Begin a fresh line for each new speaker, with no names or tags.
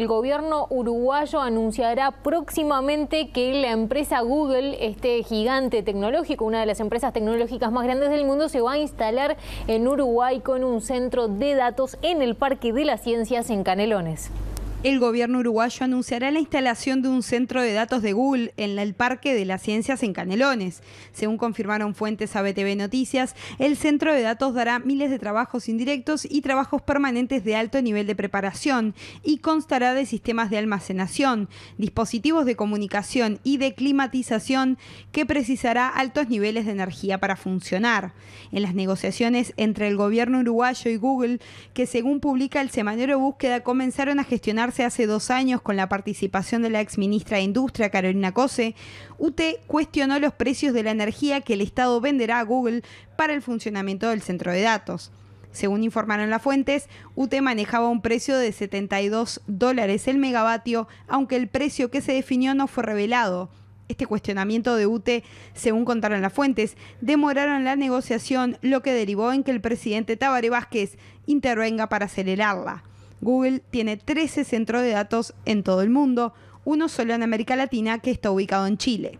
El gobierno uruguayo anunciará próximamente que la empresa Google, este gigante tecnológico, una de las empresas tecnológicas más grandes del mundo, se va a instalar en Uruguay con un centro de datos en el Parque de las Ciencias en Canelones
el gobierno uruguayo anunciará la instalación de un centro de datos de Google en el Parque de las Ciencias en Canelones. Según confirmaron fuentes a BTV Noticias, el centro de datos dará miles de trabajos indirectos y trabajos permanentes de alto nivel de preparación y constará de sistemas de almacenación, dispositivos de comunicación y de climatización que precisará altos niveles de energía para funcionar. En las negociaciones entre el gobierno uruguayo y Google, que según publica el semanario Búsqueda comenzaron a gestionar hace dos años con la participación de la ex ministra de Industria, Carolina Cose, UTE cuestionó los precios de la energía que el Estado venderá a Google para el funcionamiento del centro de datos. Según informaron las fuentes, UTE manejaba un precio de 72 dólares el megavatio, aunque el precio que se definió no fue revelado. Este cuestionamiento de UTE, según contaron las fuentes, demoraron la negociación, lo que derivó en que el presidente Tabaré Vázquez intervenga para acelerarla. Google tiene 13 centros de datos en todo el mundo, uno solo en América Latina que está ubicado en Chile.